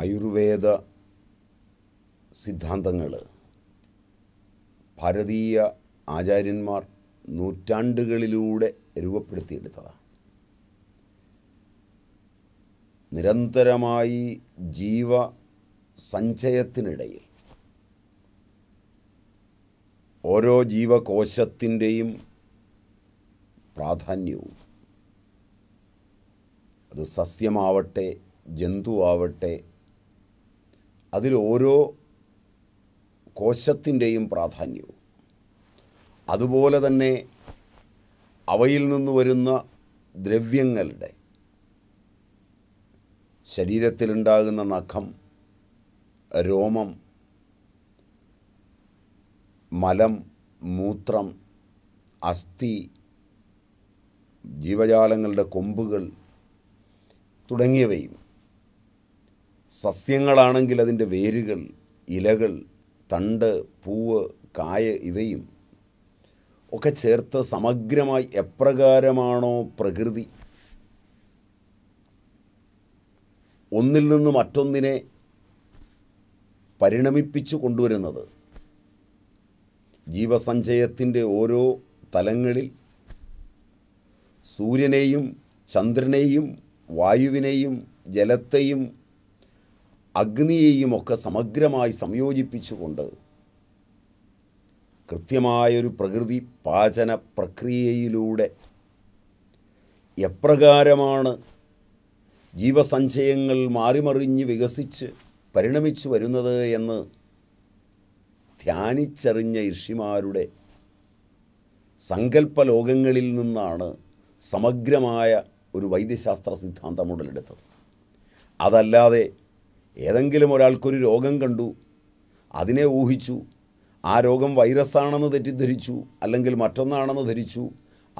ആയുർവേദ സിദ്ധാന്തങ്ങൾ ഭാരതീയ ആചാര്യന്മാർ നൂറ്റാണ്ടുകളിലൂടെ രൂപപ്പെടുത്തിയെടുത്തതാണ് നിരന്തരമായി ജീവ സഞ്ചയത്തിനിടയിൽ ഓരോ ജീവകോശത്തിൻ്റെയും പ്രാധാന്യവും അത് സസ്യമാവട്ടെ ജന്തുവാവട്ടെ അതിൽ ഓരോ കോശത്തിൻ്റെയും പ്രാധാന്യവും അതുപോലെ തന്നെ അവയിൽ നിന്ന് വരുന്ന ദ്രവ്യങ്ങളുടെ ശരീരത്തിലുണ്ടാകുന്ന നഖം രോമം മലം മൂത്രം അസ്ഥി ജീവജാലങ്ങളുടെ കൊമ്പുകൾ തുടങ്ങിയവയും സസ്യങ്ങളാണെങ്കിൽ അതിൻ്റെ വേരുകൾ ഇലകൾ തണ്ട് പൂവ് കായ ഇവയും ഒക്കെ ചേർത്ത് സമഗ്രമായി എപ്രകാരമാണോ പ്രകൃതി ഒന്നിൽ നിന്ന് മറ്റൊന്നിനെ പരിണമിപ്പിച്ചു കൊണ്ടുവരുന്നത് ജീവസഞ്ചയത്തിൻ്റെ ഓരോ തലങ്ങളിൽ സൂര്യനെയും ചന്ദ്രനെയും വായുവിനെയും ജലത്തെയും ഒക്കെ സമഗ്രമായി സംയോജിപ്പിച്ചുകൊണ്ട് കൃത്യമായൊരു പ്രകൃതി പാചന പ്രക്രിയയിലൂടെ എപ്രകാരമാണ് ജീവസഞ്ചയങ്ങൾ മാറിമറിഞ്ഞ് വികസിച്ച് പരിണമിച്ചു വരുന്നത് എന്ന് ധ്യാനിച്ചറിഞ്ഞ ഋഷിമാരുടെ സങ്കല്പ ലോകങ്ങളിൽ നിന്നാണ് സമഗ്രമായ ഒരു വൈദ്യശാസ്ത്ര സിദ്ധാന്തം ഉടലെടുത്തത് അതല്ലാതെ ഏതെങ്കിലും ഒരാൾക്കൊരു രോഗം കണ്ടു അതിനെ ഊഹിച്ചു ആ രോഗം വൈറസാണെന്ന് തെറ്റിദ്ധരിച്ചു അല്ലെങ്കിൽ മറ്റൊന്നാണെന്ന് ധരിച്ചു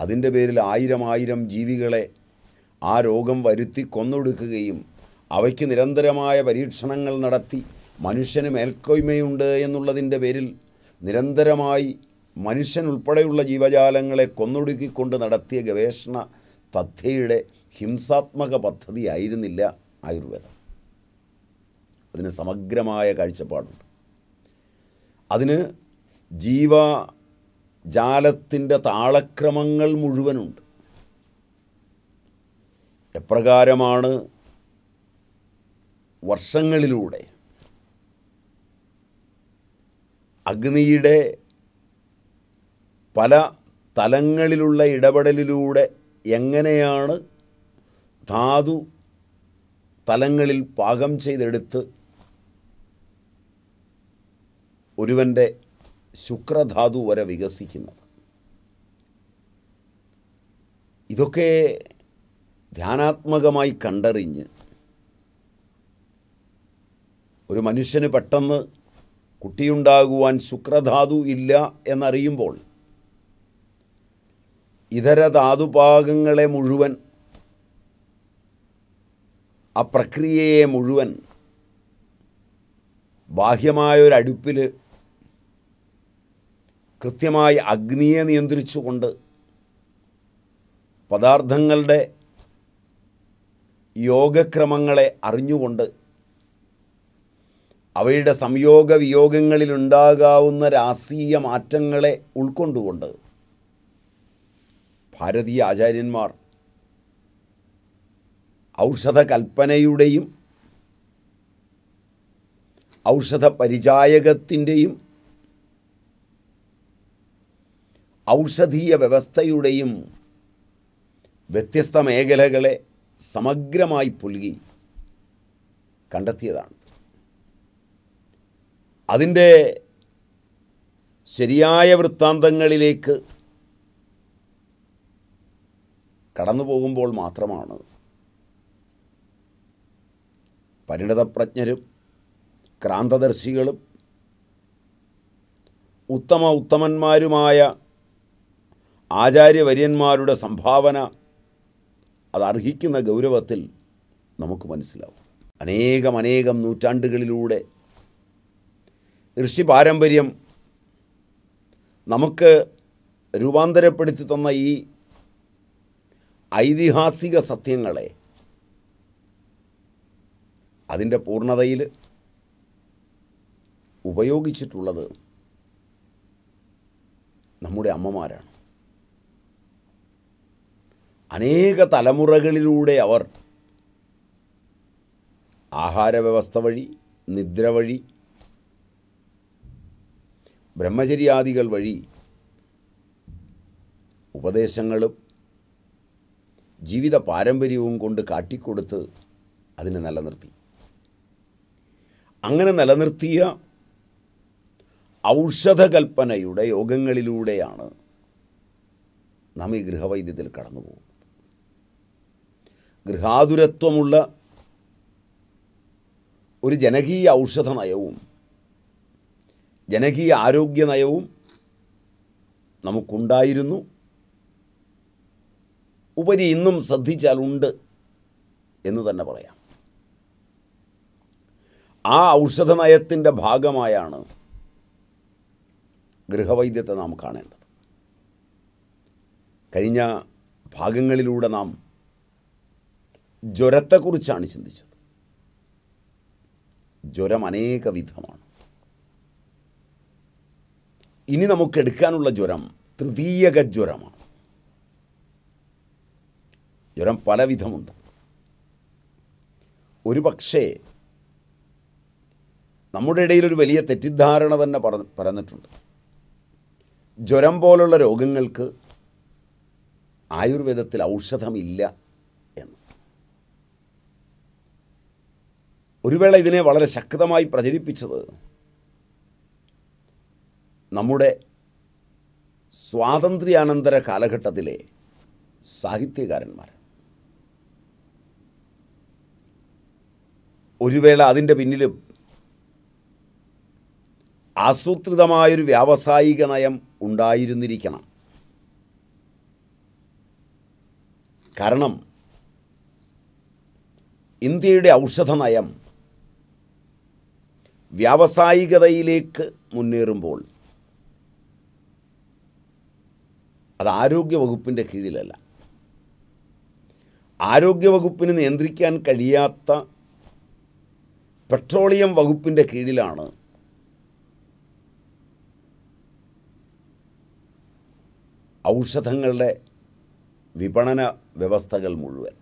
അതിൻ്റെ പേരിൽ ആയിരം ആയിരം ജീവികളെ ആ രോഗം വരുത്തി കൊന്നൊടുക്കുകയും അവയ്ക്ക് നിരന്തരമായ പരീക്ഷണങ്ങൾ നടത്തി മനുഷ്യന് മേൽക്കോയ്മയുണ്ട് എന്നുള്ളതിൻ്റെ പേരിൽ നിരന്തരമായി മനുഷ്യൻ ഉൾപ്പെടെയുള്ള ജീവജാലങ്ങളെ കൊന്നൊടുക്കിക്കൊണ്ട് നടത്തിയ ഗവേഷണ തഥ്യയുടെ ഹിംസാത്മക പദ്ധതിയായിരുന്നില്ല ആയുർവേദം അതിന് സമഗ്രമായ കാഴ്ചപ്പാടുണ്ട് അതിന് ജീവ ജാലത്തിൻ്റെ താളക്രമങ്ങൾ മുഴുവനുണ്ട് എപ്രകാരമാണ് വർഷങ്ങളിലൂടെ അഗ്നിയുടെ പല തലങ്ങളിലുള്ള ഇടപെടലിലൂടെ എങ്ങനെയാണ് ധാതു തലങ്ങളിൽ പാകം ചെയ്തെടുത്ത് ഒരുവൻ്റെ ശുക്രധാതു വരെ വികസിക്കുന്നത് ഇതൊക്കെ ധ്യാനാത്മകമായി കണ്ടറിഞ്ഞ് ഒരു മനുഷ്യന് പെട്ടെന്ന് കുട്ടിയുണ്ടാകുവാൻ ശുക്രധാതു ഇല്ല എന്നറിയുമ്പോൾ ഇതര ധാതുഭാഗങ്ങളെ മുഴുവൻ ആ പ്രക്രിയയെ മുഴുവൻ ബാഹ്യമായൊരടുപ്പിൽ കൃത്യമായി അഗ്നിയെ നിയന്ത്രിച്ചുകൊണ്ട് പദാർത്ഥങ്ങളുടെ യോഗക്രമങ്ങളെ അറിഞ്ഞുകൊണ്ട് അവയുടെ സംയോഗ ഉണ്ടാകാവുന്ന രാസീയ മാറ്റങ്ങളെ ഉൾക്കൊണ്ടുകൊണ്ട് ഭാരതീയ ആചാര്യന്മാർ ഔഷധ കൽപ്പനയുടെയും ഔഷധ പരിചായകത്തിൻ്റെയും ഔഷധീയ വ്യവസ്ഥയുടെയും വ്യത്യസ്ത മേഖലകളെ സമഗ്രമായി പുലുകി കണ്ടെത്തിയതാണ് അതിൻ്റെ ശരിയായ വൃത്താന്തങ്ങളിലേക്ക് കടന്നു പോകുമ്പോൾ മാത്രമാണ് പരിണതപ്രജ്ഞരും ക്രാന്തദർശികളും ഉത്തമ ഉത്തമന്മാരുമായ ആചാര്യവര്യന്മാരുടെ സംഭാവന അത് അർഹിക്കുന്ന ഗൗരവത്തിൽ നമുക്ക് മനസ്സിലാവും അനേകം അനേകം നൂറ്റാണ്ടുകളിലൂടെ ഋഷി പാരമ്പര്യം നമുക്ക് രൂപാന്തരപ്പെടുത്തി തന്ന ഈ ഐതിഹാസിക സത്യങ്ങളെ അതിൻ്റെ പൂർണ്ണതയിൽ ഉപയോഗിച്ചിട്ടുള്ളത് നമ്മുടെ അമ്മമാരാണ് അനേക തലമുറകളിലൂടെ അവർ ആഹാരവ്യവസ്ഥ വഴി നിദ്ര വഴി ബ്രഹ്മചര്യാദികൾ വഴി ഉപദേശങ്ങളും ജീവിത പാരമ്പര്യവും കൊണ്ട് കാട്ടിക്കൊടുത്ത് അതിനെ നിലനിർത്തി അങ്ങനെ നിലനിർത്തിയ ഔഷധകൽപ്പനയുടെ യോഗങ്ങളിലൂടെയാണ് നാം ഈ ഗൃഹവൈദ്യത്തിൽ കടന്നു ഗൃഹാതുരത്വമുള്ള ഒരു ജനകീയ ഔഷധ നയവും ജനകീയ ആരോഗ്യ നയവും നമുക്കുണ്ടായിരുന്നു ഉപരി ഇന്നും ശ്രദ്ധിച്ചാലുണ്ട് എന്ന് തന്നെ പറയാം ആ ഔഷധ നയത്തിൻ്റെ ഭാഗമായാണ് ഗൃഹവൈദ്യത്തെ നാം കാണേണ്ടത് കഴിഞ്ഞ ഭാഗങ്ങളിലൂടെ നാം ജ്വരത്തെക്കുറിച്ചാണ് ചിന്തിച്ചത് ജ്വരം അനേക വിധമാണ് ഇനി നമുക്കെടുക്കാനുള്ള ജ്വരം തൃതീയക ജ്വരമാണ് ജ്വരം പലവിധമുണ്ട് ഒരു പക്ഷേ നമ്മുടെ ഇടയിൽ ഒരു വലിയ തെറ്റിദ്ധാരണ തന്നെ പറ പറഞ്ഞിട്ടുണ്ട് ജ്വരം പോലുള്ള രോഗങ്ങൾക്ക് ആയുർവേദത്തിൽ ഔഷധമില്ല ഒരു വേള ഇതിനെ വളരെ ശക്തമായി പ്രചരിപ്പിച്ചത് നമ്മുടെ സ്വാതന്ത്ര്യാനന്തര കാലഘട്ടത്തിലെ സാഹിത്യകാരന്മാർ ഒരു വേള അതിൻ്റെ പിന്നിലും ആസൂത്രിതമായൊരു വ്യാവസായിക നയം ഉണ്ടായിരുന്നിരിക്കണം കാരണം ഇന്ത്യയുടെ ഔഷധ നയം വ്യാവസായികതയിലേക്ക് മുന്നേറുമ്പോൾ അത് ആരോഗ്യവകുപ്പിൻ്റെ കീഴിലല്ല ആരോഗ്യവകുപ്പിന് നിയന്ത്രിക്കാൻ കഴിയാത്ത പെട്രോളിയം വകുപ്പിൻ്റെ കീഴിലാണ് ഔഷധങ്ങളുടെ വിപണന വ്യവസ്ഥകൾ മുഴുവൻ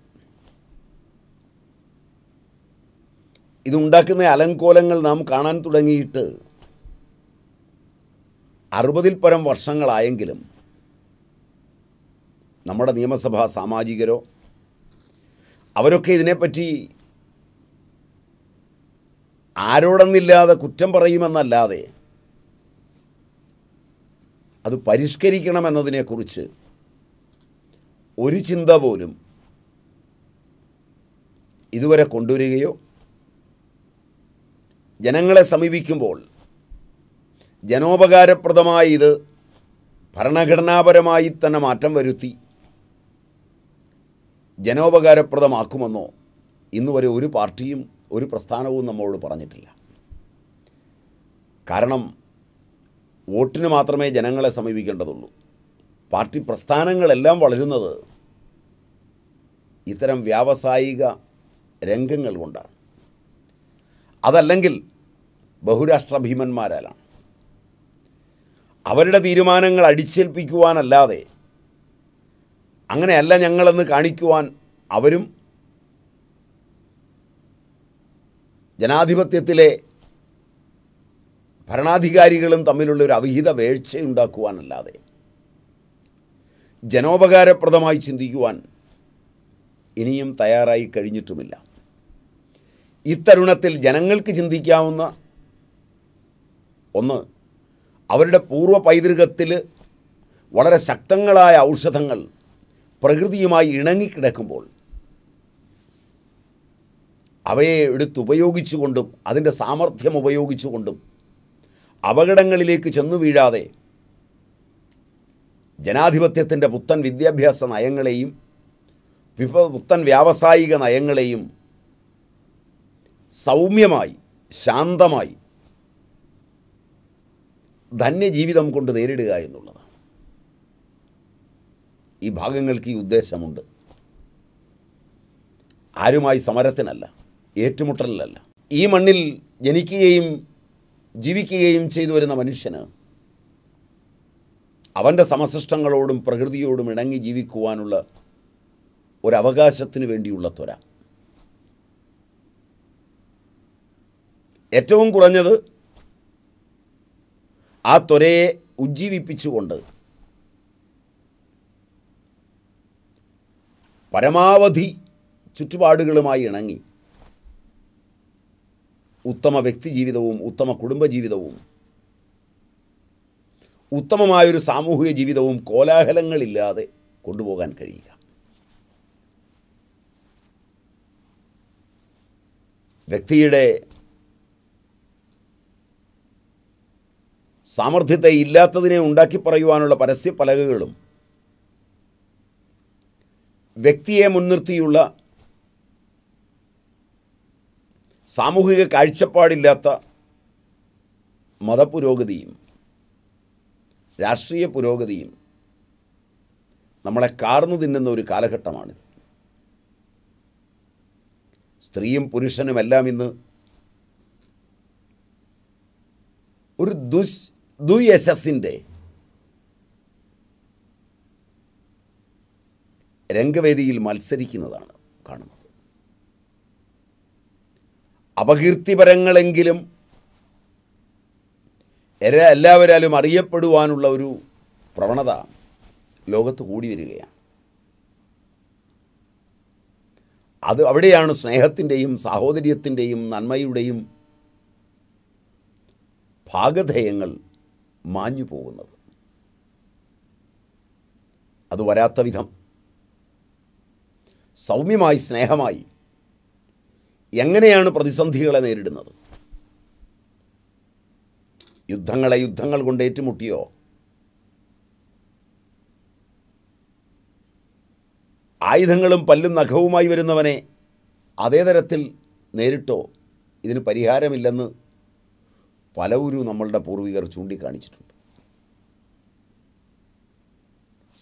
ഇതുണ്ടാക്കുന്ന അലങ്കോലങ്ങൾ നാം കാണാൻ തുടങ്ങിയിട്ട് അറുപതിൽ പരം വർഷങ്ങളായെങ്കിലും നമ്മുടെ നിയമസഭാ സാമാജികരോ അവരൊക്കെ ഇതിനെപ്പറ്റി ആരോടെന്നില്ലാതെ കുറ്റം പറയുമെന്നല്ലാതെ അത് പരിഷ്കരിക്കണമെന്നതിനെക്കുറിച്ച് ഒരു ചിന്ത പോലും ഇതുവരെ കൊണ്ടുവരികയോ ജനങ്ങളെ സമീപിക്കുമ്പോൾ ജനോപകാരപ്രദമായി ഇത് ഭരണഘടനാപരമായി തന്നെ മാറ്റം വരുത്തി ജനോപകാരപ്രദമാക്കുമെന്നോ ഇന്നുവരെ ഒരു പാർട്ടിയും ഒരു പ്രസ്ഥാനവും നമ്മളോട് പറഞ്ഞിട്ടില്ല കാരണം വോട്ടിന് മാത്രമേ ജനങ്ങളെ സമീപിക്കേണ്ടതുള്ളൂ പാർട്ടി പ്രസ്ഥാനങ്ങളെല്ലാം വളരുന്നത് ഇത്തരം വ്യാവസായിക രംഗങ്ങൾ കൊണ്ടാണ് അതല്ലെങ്കിൽ ബഹുരാഷ്ട്ര ഭീമന്മാരാലാണ് അവരുടെ തീരുമാനങ്ങൾ അടിച്ചേൽപ്പിക്കുവാനല്ലാതെ അങ്ങനെയല്ല ഞങ്ങളെന്ന് കാണിക്കുവാൻ അവരും ജനാധിപത്യത്തിലെ ഭരണാധികാരികളും തമ്മിലുള്ള ഒരു അവിഹിത വീഴ്ചയുണ്ടാക്കുവാനല്ലാതെ ജനോപകാരപ്രദമായി ചിന്തിക്കുവാൻ ഇനിയും തയ്യാറായി കഴിഞ്ഞിട്ടുമില്ല ഇത്തരുണത്തിൽ ജനങ്ങൾക്ക് ചിന്തിക്കാവുന്ന ഒന്ന് അവരുടെ പൂർവ്വ പൈതൃകത്തിൽ വളരെ ശക്തങ്ങളായ ഔഷധങ്ങൾ പ്രകൃതിയുമായി ഇണങ്ങിക്കിടക്കുമ്പോൾ അവയെ എടുത്തുപയോഗിച്ചുകൊണ്ടും അതിൻ്റെ സാമർഥ്യം ഉപയോഗിച്ചുകൊണ്ടും അപകടങ്ങളിലേക്ക് ചെന്നു വീഴാതെ ജനാധിപത്യത്തിൻ്റെ പുത്തൻ വിദ്യാഭ്യാസ നയങ്ങളെയും വിഭ പുത്തൻ വ്യാവസായിക നയങ്ങളെയും സൗമ്യമായി ശാന്തമായി ധന്യജീവിതം കൊണ്ട് നേരിടുക എന്നുള്ളതാണ് ഈ ഭാഗങ്ങൾക്ക് ഈ ഉദ്ദേശമുണ്ട് ആരുമായി സമരത്തിനല്ല ഏറ്റുമുട്ടലിലല്ല ഈ മണ്ണിൽ ജനിക്കുകയും ജീവിക്കുകയും ചെയ്തു വരുന്ന മനുഷ്യന് അവൻ്റെ സമസിഷ്ടങ്ങളോടും പ്രകൃതിയോടും ഇണങ്ങി ജീവിക്കുവാനുള്ള ഒരവകാശത്തിന് വേണ്ടിയുള്ള ത്വര ഏറ്റവും കുറഞ്ഞത് ആ ത്വരയെ ഉജ്ജീവിപ്പിച്ചുകൊണ്ട് പരമാവധി ചുറ്റുപാടുകളുമായി ഇണങ്ങി ഉത്തമ വ്യക്തി ജീവിതവും ഉത്തമ കുടുംബജീവിതവും ഉത്തമമായൊരു സാമൂഹിക ജീവിതവും കോലാഹലങ്ങളില്ലാതെ കൊണ്ടുപോകാൻ കഴിയുക വ്യക്തിയുടെ സാമർഥ്യത്തെ ഇല്ലാത്തതിനെ ഉണ്ടാക്കി പറയുവാനുള്ള പരസ്യ പലകകളും വ്യക്തിയെ മുൻനിർത്തിയുള്ള സാമൂഹിക കാഴ്ചപ്പാടില്ലാത്ത മതപുരോഗതിയും രാഷ്ട്രീയ പുരോഗതിയും നമ്മളെ കാർന്നു തിന്നുന്ന ഒരു കാലഘട്ടമാണിത് സ്ത്രീയും പുരുഷനുമെല്ലാം ഇന്ന് ഒരു ദുഷ് ദു എസിൻ്റെ രംഗവേദിയിൽ മത്സരിക്കുന്നതാണ് കാണുന്നത് അപകീർത്തിപരങ്ങളെങ്കിലും എല്ലാവരാലും അറിയപ്പെടുവാനുള്ള ഒരു പ്രവണത ലോകത്ത് കൂടി വരികയാണ് അത് അവിടെയാണ് സ്നേഹത്തിൻ്റെയും സാഹോദര്യത്തിൻ്റെയും നന്മയുടെയും ഭാഗധേയങ്ങൾ മാഞ്ഞു പോകുന്നത് അത് വരാത്ത വിധം സൗമ്യമായി സ്നേഹമായി എങ്ങനെയാണ് പ്രതിസന്ധികളെ നേരിടുന്നത് യുദ്ധങ്ങളെ യുദ്ധങ്ങൾ കൊണ്ട് ഏറ്റുമുട്ടിയോ ആയുധങ്ങളും പല്ലും നഖവുമായി വരുന്നവനെ അതേ തരത്തിൽ നേരിട്ടോ ഇതിന് പരിഹാരമില്ലെന്ന് പലവരും നമ്മളുടെ പൂർവികർ ചൂണ്ടിക്കാണിച്ചിട്ടുണ്ട്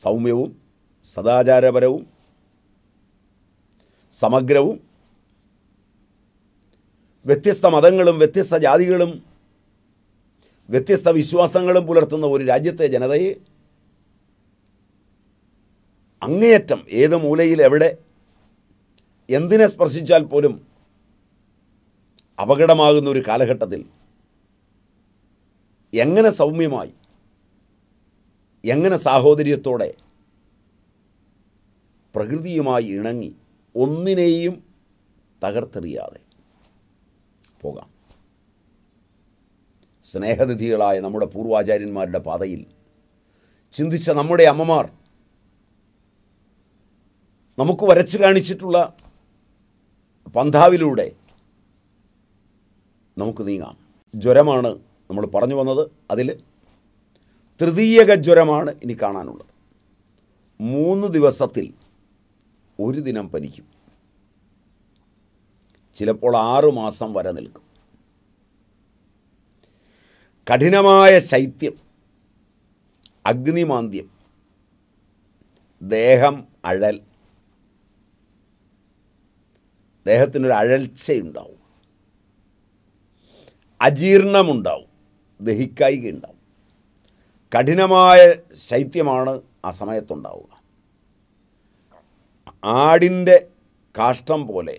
സൗമ്യവും സദാചാരപരവും സമഗ്രവും വ്യത്യസ്ത മതങ്ങളും വ്യത്യസ്ത ജാതികളും വ്യത്യസ്ത വിശ്വാസങ്ങളും പുലർത്തുന്ന ഒരു രാജ്യത്തെ ജനതയെ അങ്ങേയറ്റം ഏത് മൂലയിൽ എവിടെ എന്തിനെ സ്പർശിച്ചാൽ പോലും അപകടമാകുന്ന ഒരു കാലഘട്ടത്തിൽ എങ്ങനെ സൗമ്യമായി എങ്ങനെ സാഹോദര്യത്തോടെ പ്രകൃതിയുമായി ഇണങ്ങി ഒന്നിനെയും തകർത്തെറിയാതെ പോകാം സ്നേഹനിധികളായ നമ്മുടെ പൂർവാചാര്യന്മാരുടെ പാതയിൽ ചിന്തിച്ച നമ്മുടെ അമ്മമാർ നമുക്ക് വരച്ചു കാണിച്ചിട്ടുള്ള പന്ഥാവിലൂടെ നമുക്ക് നീങ്ങാം ജ്വരമാണ് നമ്മൾ പറഞ്ഞു വന്നത് അതിൽ തൃതീയക ജ്വരമാണ് ഇനി കാണാനുള്ളത് മൂന്ന് ദിവസത്തിൽ ഒരു ദിനം പനിക്കും ചിലപ്പോൾ ആറുമാസം വരെ നിൽക്കും കഠിനമായ ശൈത്യം അഗ്നിമാന്ദ്യം ദേഹം അഴൽ ദേഹത്തിനൊരു അഴൽച്ചയുണ്ടാവും അജീർണമുണ്ടാവും ദഹിക്കായികയുണ്ടാവും കഠിനമായ ശൈത്യമാണ് ആ സമയത്തുണ്ടാവുക ആടിൻ്റെ കാഷ്ടം പോലെ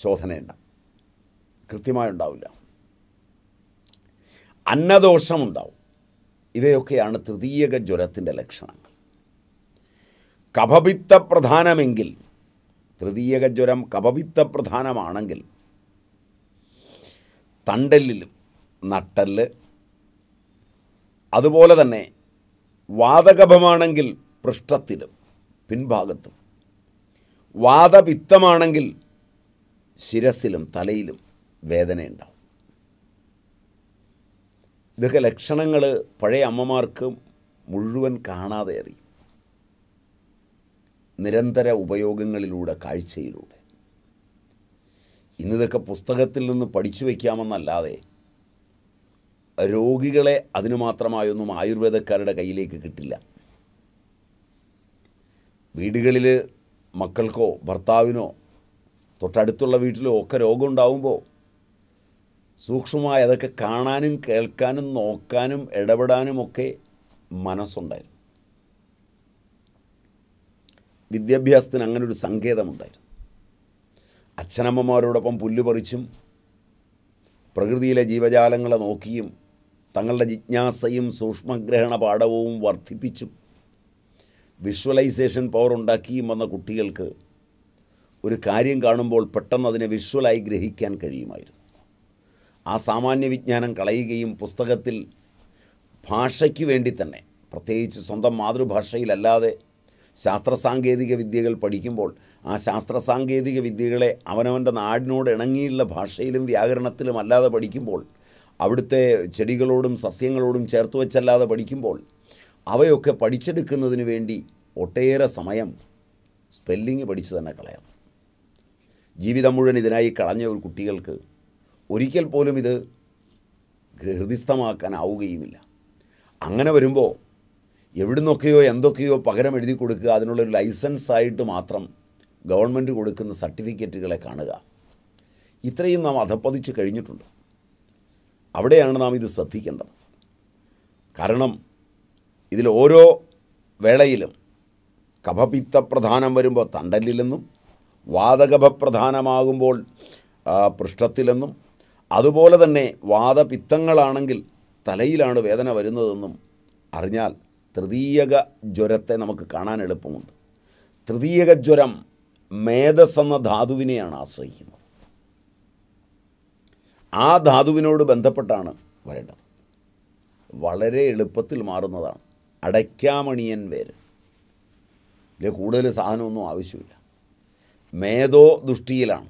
ശോധനയുണ്ടാവും കൃത്യമായി ഉണ്ടാവില്ല അന്നദോഷമുണ്ടാവും ഇവയൊക്കെയാണ് തൃതീയക ജ്വരത്തിൻ്റെ ലക്ഷണങ്ങൾ കഫപിത്ത പ്രധാനമെങ്കിൽ തൃതീയക ജ്വരം കഫപിത്ത പ്രധാനമാണെങ്കിൽ തണ്ടലിലും നട്ടല് അതുപോലെ തന്നെ വാതകഭമാണെങ്കിൽ പൃഷ്ഠത്തിലും പിൻഭാഗത്തും വാതപിത്തമാണെങ്കിൽ ശിരസിലും തലയിലും വേദനയുണ്ടാവും ഇതൊക്കെ ലക്ഷണങ്ങൾ പഴയ അമ്മമാർക്ക് മുഴുവൻ കാണാതെ അറിയും നിരന്തര ഉപയോഗങ്ങളിലൂടെ കാഴ്ചയിലൂടെ ഇന്നിതൊക്കെ പുസ്തകത്തിൽ നിന്ന് പഠിച്ചു വയ്ക്കാമെന്നല്ലാതെ രോഗികളെ അതിനു മാത്രമായൊന്നും ആയുർവേദക്കാരുടെ കയ്യിലേക്ക് കിട്ടില്ല വീടുകളിൽ മക്കൾക്കോ ഭർത്താവിനോ തൊട്ടടുത്തുള്ള വീട്ടിലോ ഒക്കെ രോഗം ഉണ്ടാവുമ്പോൾ സൂക്ഷ്മമായി അതൊക്കെ കാണാനും കേൾക്കാനും നോക്കാനും ഇടപെടാനും ഒക്കെ മനസ്സുണ്ടായിരുന്നു വിദ്യാഭ്യാസത്തിന് ഒരു സങ്കേതമുണ്ടായിരുന്നു അച്ഛനമ്മമാരോടൊപ്പം പുല്ലുപറിച്ചും പ്രകൃതിയിലെ ജീവജാലങ്ങളെ നോക്കിയും തങ്ങളുടെ ജിജ്ഞാസയും സൂക്ഷ്മഗ്രഹണ പാഠവും വർദ്ധിപ്പിച്ചു വിഷ്വലൈസേഷൻ പവർ ഉണ്ടാക്കിയും വന്ന കുട്ടികൾക്ക് ഒരു കാര്യം കാണുമ്പോൾ പെട്ടെന്ന് അതിനെ വിഷ്വലായി ഗ്രഹിക്കാൻ കഴിയുമായിരുന്നു ആ സാമാന്യ വിജ്ഞാനം കളയുകയും പുസ്തകത്തിൽ ഭാഷയ്ക്ക് വേണ്ടി തന്നെ പ്രത്യേകിച്ച് സ്വന്തം മാതൃഭാഷയിലല്ലാതെ ശാസ്ത്ര സാങ്കേതിക വിദ്യകൾ പഠിക്കുമ്പോൾ ആ ശാസ്ത്ര സാങ്കേതിക വിദ്യകളെ അവനവൻ്റെ നാടിനോട് ഇണങ്ങിയുള്ള ഭാഷയിലും വ്യാകരണത്തിലും അല്ലാതെ പഠിക്കുമ്പോൾ അവിടുത്തെ ചെടികളോടും സസ്യങ്ങളോടും ചേർത്ത് വെച്ചല്ലാതെ പഠിക്കുമ്പോൾ അവയൊക്കെ പഠിച്ചെടുക്കുന്നതിന് വേണ്ടി ഒട്ടേറെ സമയം സ്പെല്ലിങ് പഠിച്ചു തന്നെ കളയാം ജീവിതം മുഴുവൻ ഇതിനായി കളഞ്ഞ ഒരു കുട്ടികൾക്ക് ഒരിക്കൽ പോലും ഇത് ഹൃദിസ്ഥമാക്കാനാവുകയുമില്ല അങ്ങനെ വരുമ്പോൾ എവിടുന്നൊക്കെയോ എന്തൊക്കെയോ പകരം എഴുതി കൊടുക്കുക അതിനുള്ളൊരു ലൈസൻസ് ആയിട്ട് മാത്രം ഗവൺമെൻറ് കൊടുക്കുന്ന സർട്ടിഫിക്കറ്റുകളെ കാണുക ഇത്രയും നാം അധപ്പതിച്ച് കഴിഞ്ഞിട്ടുണ്ട് അവിടെയാണ് നാം ഇത് ശ്രദ്ധിക്കേണ്ടത് കാരണം ഇതിൽ ഓരോ വേളയിലും കഫപിത്ത പ്രധാനം വരുമ്പോൾ തണ്ടലിലെന്നും വാതകഭപ്രധാനമാകുമ്പോൾ പൃഷ്ഠത്തിലെന്നും അതുപോലെ തന്നെ വാദപിത്തങ്ങളാണെങ്കിൽ തലയിലാണ് വേദന വരുന്നതെന്നും അറിഞ്ഞാൽ തൃതീയക ജ്വരത്തെ നമുക്ക് കാണാൻ എളുപ്പമുണ്ട് തൃതീയക ജ്വരം മേധസ്സെന്ന ധാതുവിനെയാണ് ആശ്രയിക്കുന്നത് ആ ധാതുവിനോട് ബന്ധപ്പെട്ടാണ് വരേണ്ടത് വളരെ എളുപ്പത്തിൽ മാറുന്നതാണ് അടയ്ക്കാമണിയൻ പേര് ഇതിൽ കൂടുതൽ സാധനമൊന്നും ആവശ്യമില്ല മേധോ ദുഷ്ടിയിലാണ്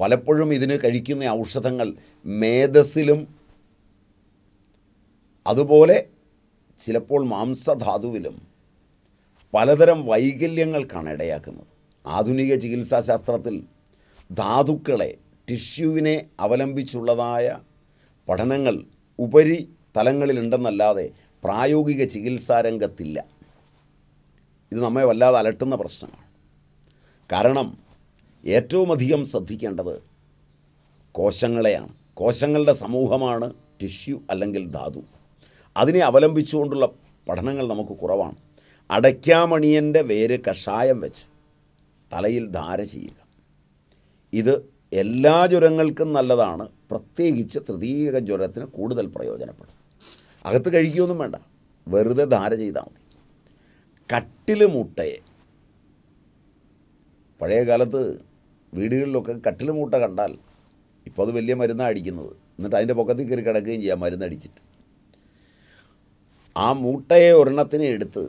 പലപ്പോഴും ഇതിന് കഴിക്കുന്ന ഔഷധങ്ങൾ മേധസ്സിലും അതുപോലെ ചിലപ്പോൾ മാംസധാതുവിലും പലതരം വൈകല്യങ്ങൾക്കാണ് ഇടയാക്കുന്നത് ആധുനിക ചികിത്സാശാസ്ത്രത്തിൽ ധാതുക്കളെ ടിഷ്യൂവിനെ അവലംബിച്ചുള്ളതായ പഠനങ്ങൾ ഉപരി തലങ്ങളിലുണ്ടെന്നല്ലാതെ പ്രായോഗിക രംഗത്തില്ല ഇത് നമ്മെ വല്ലാതെ അലട്ടുന്ന പ്രശ്നമാണ് കാരണം ഏറ്റവും അധികം ശ്രദ്ധിക്കേണ്ടത് കോശങ്ങളെയാണ് കോശങ്ങളുടെ സമൂഹമാണ് ടിഷ്യൂ അല്ലെങ്കിൽ ധാതു അതിനെ അവലംബിച്ചുകൊണ്ടുള്ള പഠനങ്ങൾ നമുക്ക് കുറവാണ് അടയ്ക്കാമണിയൻ്റെ വേര് കഷായം വെച്ച് തലയിൽ ധാര ചെയ്യുക ഇത് എല്ലാ ജ്വരങ്ങൾക്കും നല്ലതാണ് പ്രത്യേകിച്ച് തൃതീയക ജ്വരത്തിന് കൂടുതൽ പ്രയോജനപ്പെടും അകത്ത് കഴിക്കുകയൊന്നും വേണ്ട വെറുതെ ധാര ചെയ്താൽ മതി കട്ടിൽ മുട്ടയെ പഴയ കാലത്ത് വീടുകളിലൊക്കെ കട്ടിൽ മുട്ട കണ്ടാൽ ഇപ്പോൾ അത് വലിയ മരുന്നാണ് അടിക്കുന്നത് എന്നിട്ട് അതിൻ്റെ പൊക്കത്തിൽ കയറി കിടക്കുകയും ചെയ്യാം മരുന്നടിച്ചിട്ട് ആ മൂട്ടയെ ഒരെണ്ണത്തിന് എടുത്ത്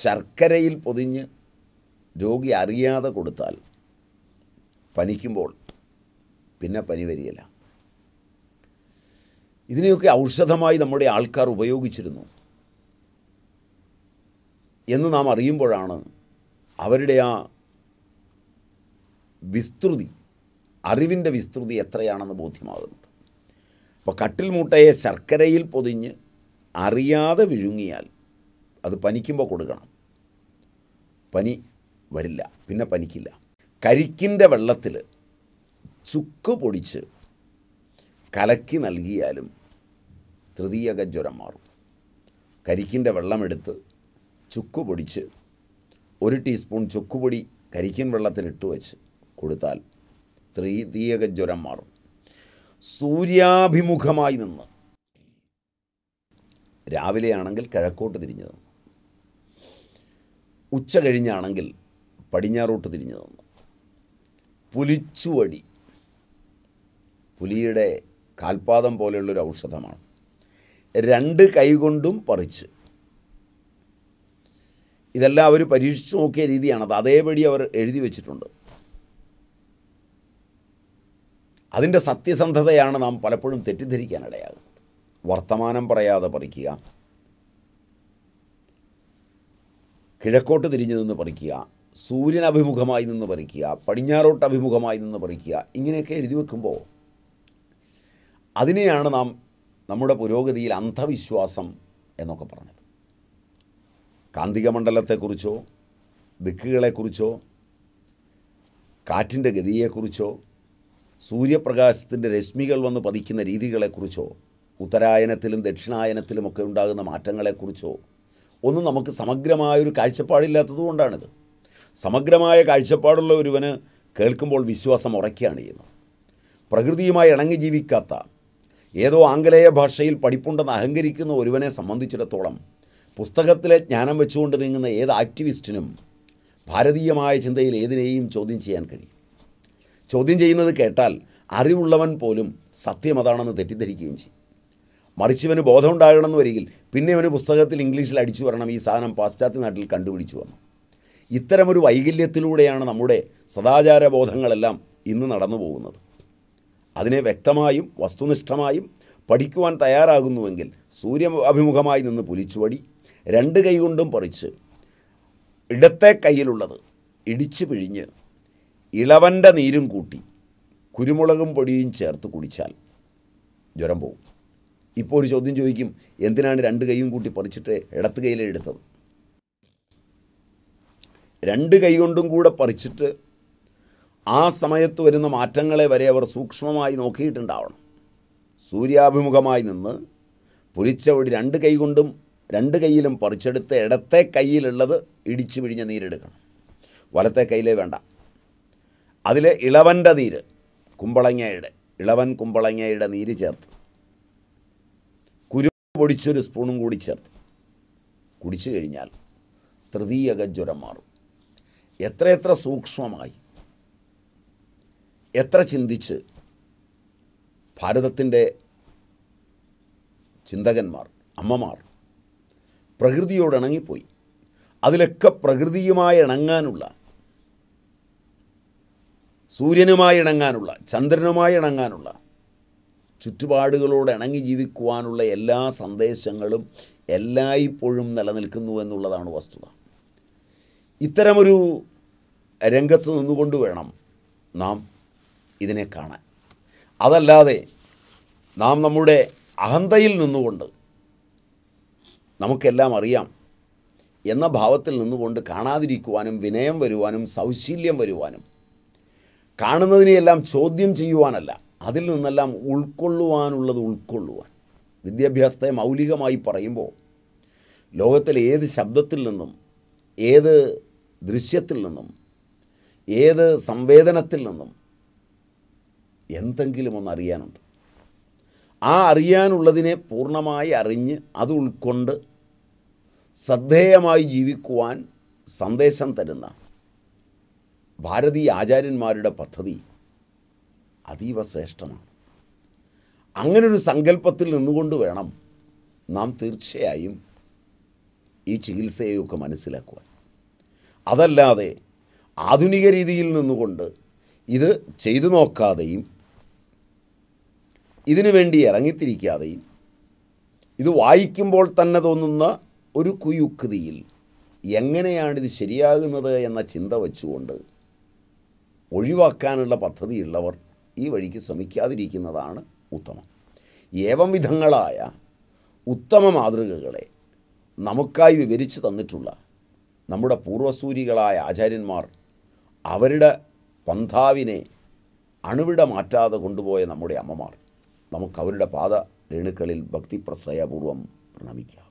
ശർക്കരയിൽ പൊതിഞ്ഞ് രോഗി അറിയാതെ കൊടുത്താൽ പനിക്കുമ്പോൾ പിന്നെ പനി വരികയില്ല ഇതിനെയൊക്കെ ഔഷധമായി നമ്മുടെ ആൾക്കാർ ഉപയോഗിച്ചിരുന്നു എന്ന് നാം അറിയുമ്പോഴാണ് അവരുടെ ആ വിസ്തൃതി അറിവിൻ്റെ വിസ്തൃതി എത്രയാണെന്ന് ബോധ്യമാകുന്നത് അപ്പോൾ കട്ടിൽ മൂട്ടയെ ശർക്കരയിൽ പൊതിഞ്ഞ് അറിയാതെ വിഴുങ്ങിയാൽ അത് പനിക്കുമ്പോൾ കൊടുക്കണം പനി വരില്ല പിന്നെ പനിക്കില്ല കരിക്കിൻ്റെ വെള്ളത്തിൽ ചുക്ക് പൊടിച്ച് കലക്കി നൽകിയാലും തൃതീയക ജ്വരം മാറും കരിക്കിൻ്റെ വെള്ളമെടുത്ത് ചുക്ക് പൊടിച്ച് ഒരു ടീസ്പൂൺ ചുക്കുപൊടി കരിക്കിൻ വെള്ളത്തിലിട്ട് വെച്ച് കൊടുത്താൽ തൃതീയക ജ്വരം മാറും സൂര്യാഭിമുഖമായി നിന്ന് രാവിലെയാണെങ്കിൽ കിഴക്കോട്ട് തിരിഞ്ഞു തന്നു ഉച്ച കഴിഞ്ഞാണെങ്കിൽ പടിഞ്ഞാറോട്ട് തിരിഞ്ഞു തന്നു പുലിച്ചുവടി പുലിയുടെ കാൽപാദം പോലെയുള്ളൊരു ഔഷധമാണ് രണ്ട് കൈകൊണ്ടും പറിച്ച് ഇതെല്ലാം അവർ പരീക്ഷിച്ചു നോക്കിയ രീതിയാണത് അതേപടി അവർ എഴുതി വെച്ചിട്ടുണ്ട് അതിൻ്റെ സത്യസന്ധതയാണ് നാം പലപ്പോഴും തെറ്റിദ്ധരിക്കാനിടയാകുന്നത് വർത്തമാനം പറയാതെ പറിക്കുക കിഴക്കോട്ട് തിരിഞ്ഞു നിന്ന് പറിക്കുക സൂര്യനഭിമുഖമായി നിന്ന് പറിക്കുക പടിഞ്ഞാറോട്ട് അഭിമുഖമായി നിന്ന് പറിക്കുക ഇങ്ങനെയൊക്കെ എഴുതി വെക്കുമ്പോൾ അതിനെയാണ് നാം നമ്മുടെ പുരോഗതിയിൽ അന്ധവിശ്വാസം എന്നൊക്കെ പറഞ്ഞത് കാന്തിക മണ്ഡലത്തെക്കുറിച്ചോ ദിക്കുകളെക്കുറിച്ചോ കാറ്റിൻ്റെ ഗതിയെക്കുറിച്ചോ സൂര്യപ്രകാശത്തിൻ്റെ രശ്മികൾ വന്ന് പതിക്കുന്ന രീതികളെക്കുറിച്ചോ ഉത്തരായനത്തിലും ഒക്കെ ഉണ്ടാകുന്ന മാറ്റങ്ങളെക്കുറിച്ചോ ഒന്നും നമുക്ക് സമഗ്രമായൊരു കാഴ്ചപ്പാടില്ലാത്തതുകൊണ്ടാണിത് സമഗ്രമായ കാഴ്ചപ്പാടുള്ള ഒരുവന് കേൾക്കുമ്പോൾ വിശ്വാസം ഉറയ്ക്കുകയാണ് ചെയ്യുന്നത് പ്രകൃതിയുമായി ഇണങ്ങി ജീവിക്കാത്ത ഏതോ ആംഗലേയ ഭാഷയിൽ പഠിപ്പുണ്ടെന്ന് അഹങ്കരിക്കുന്ന ഒരുവനെ സംബന്ധിച്ചിടത്തോളം പുസ്തകത്തിലെ ജ്ഞാനം വെച്ചുകൊണ്ട് നീങ്ങുന്ന ഏത് ആക്ടിവിസ്റ്റിനും ഭാരതീയമായ ചിന്തയിൽ ഏതിനെയും ചോദ്യം ചെയ്യാൻ കഴിയും ചോദ്യം ചെയ്യുന്നത് കേട്ടാൽ അറിവുള്ളവൻ പോലും സത്യം അതാണെന്ന് തെറ്റിദ്ധരിക്കുകയും ചെയ്യും മറിച്ചവന് ബോധമുണ്ടാകണമെന്ന് വരികിൽ പിന്നെ അവന് പുസ്തകത്തിൽ ഇംഗ്ലീഷിൽ അടിച്ചു വരണം ഈ സാധനം പാശ്ചാത്യ നാട്ടിൽ കണ്ടുപിടിച്ചു വന്നു ഇത്തരമൊരു വൈകല്യത്തിലൂടെയാണ് നമ്മുടെ സദാചാരബോധങ്ങളെല്ലാം ഇന്ന് നടന്നു പോകുന്നത് അതിനെ വ്യക്തമായും വസ്തുനിഷ്ഠമായും പഠിക്കുവാൻ തയ്യാറാകുന്നുവെങ്കിൽ സൂര്യ അഭിമുഖമായി നിന്ന് പുലിച്ചുവടി രണ്ട് കൈകൊണ്ടും പറിച്ച് ഇടത്തെ കയ്യിലുള്ളത് ഇടിച്ചു പിഴിഞ്ഞ് ഇളവൻ്റെ നീരും കൂട്ടി കുരുമുളകും പൊടിയും ചേർത്ത് കുടിച്ചാൽ ജ്വരം പോകും ഇപ്പോൾ ഒരു ചോദ്യം ചോദിക്കും എന്തിനാണ് രണ്ട് കൈയും കൂട്ടി പറിച്ചിട്ട് ഇടത്ത് കയ്യിലെടുത്തത് രണ്ട് കൊണ്ടും കൂടെ പറിച്ചിട്ട് ആ സമയത്ത് വരുന്ന മാറ്റങ്ങളെ വരെ അവർ സൂക്ഷ്മമായി നോക്കിയിട്ടുണ്ടാവണം സൂര്യാഭിമുഖമായി നിന്ന് പുലിച്ചവടി രണ്ട് കൈകൊണ്ടും രണ്ട് കൈയിലും പറിച്ചെടുത്ത് ഇടത്തെ കയ്യിലുള്ളത് ഇടിച്ചു പിഴിഞ്ഞ നീരെടുക്കണം വലത്തെ കയ്യിലേ വേണ്ട അതിൽ ഇളവൻ്റെ നീര് കുമ്പളങ്ങയുടെ ഇളവൻ കുമ്പളങ്ങയുടെ നീര് ചേർത്ത് കുരു പൊടിച്ചൊരു സ്പൂണും കൂടി ചേർത്ത് കുടിച്ചു കഴിഞ്ഞാൽ തൃതീയക ജ്വരം മാറും എത്രയെത്ര സൂക്ഷ്മമായി എത്ര ചിന്തിച്ച് ഭാരതത്തിൻ്റെ ചിന്തകന്മാർ അമ്മമാർ പ്രകൃതിയോട് ഇണങ്ങിപ്പോയി അതിലൊക്കെ പ്രകൃതിയുമായി ഇണങ്ങാനുള്ള സൂര്യനുമായി ഇണങ്ങാനുള്ള ചന്ദ്രനുമായി ഇണങ്ങാനുള്ള ചുറ്റുപാടുകളോട് ഇണങ്ങി ജീവിക്കുവാനുള്ള എല്ലാ സന്ദേശങ്ങളും എല്ലായ്പ്പോഴും നിലനിൽക്കുന്നു എന്നുള്ളതാണ് വസ്തുത ഇത്തരമൊരു രംഗത്ത് നിന്നുകൊണ്ട് വേണം നാം ഇതിനെ കാണാൻ അതല്ലാതെ നാം നമ്മുടെ അഹന്തയിൽ നിന്നുകൊണ്ട് നമുക്കെല്ലാം അറിയാം എന്ന ഭാവത്തിൽ നിന്നുകൊണ്ട് കാണാതിരിക്കുവാനും വിനയം വരുവാനും സൗശീല്യം വരുവാനും കാണുന്നതിനെയെല്ലാം ചോദ്യം ചെയ്യുവാനല്ല അതിൽ നിന്നെല്ലാം ഉൾക്കൊള്ളുവാനുള്ളത് ഉൾക്കൊള്ളുവാൻ വിദ്യാഭ്യാസത്തെ മൗലികമായി പറയുമ്പോൾ ലോകത്തിലെ ഏത് ശബ്ദത്തിൽ നിന്നും ഏത് ദൃശ്യത്തിൽ നിന്നും ഏത് സംവേദനത്തിൽ നിന്നും എന്തെങ്കിലും ഒന്ന് അറിയാനുണ്ട് ആ അറിയാനുള്ളതിനെ പൂർണ്ണമായി അറിഞ്ഞ് അത് ഉൾക്കൊണ്ട് ശ്രദ്ധേയമായി ജീവിക്കുവാൻ സന്ദേശം തരുന്ന ഭാരതീയ ആചാര്യന്മാരുടെ പദ്ധതി അതീവ ശ്രേഷ്ഠമാണ് അങ്ങനൊരു സങ്കല്പത്തിൽ നിന്നുകൊണ്ട് വേണം നാം തീർച്ചയായും ഈ ചികിത്സയെയൊക്കെ മനസ്സിലാക്കുവാൻ അതല്ലാതെ ആധുനിക രീതിയിൽ നിന്നുകൊണ്ട് ഇത് ചെയ്തു നോക്കാതെയും ഇതിനു വേണ്ടി ഇറങ്ങിത്തിരിക്കാതെയും ഇത് വായിക്കുമ്പോൾ തന്നെ തോന്നുന്ന ഒരു കുയുക്തിയിൽ എങ്ങനെയാണിത് ശരിയാകുന്നത് എന്ന ചിന്ത വച്ചുകൊണ്ട് ഒഴിവാക്കാനുള്ള പദ്ധതിയുള്ളവർ ഈ വഴിക്ക് ശ്രമിക്കാതിരിക്കുന്നതാണ് ഉത്തമം ഏവം വിധങ്ങളായ ഉത്തമ മാതൃകകളെ നമുക്കായി വിവരിച്ചു തന്നിട്ടുള്ള നമ്മുടെ പൂർവസൂരികളായ ആചാര്യന്മാർ അവരുടെ പന്ഥാവിനെ അണുവിട മാറ്റാതെ കൊണ്ടുപോയ നമ്മുടെ അമ്മമാർ നമുക്ക് അവരുടെ പാത രേണുക്കളിൽ ഭക്തിപ്രശ്രയപൂർവം പ്രണമിക്കാം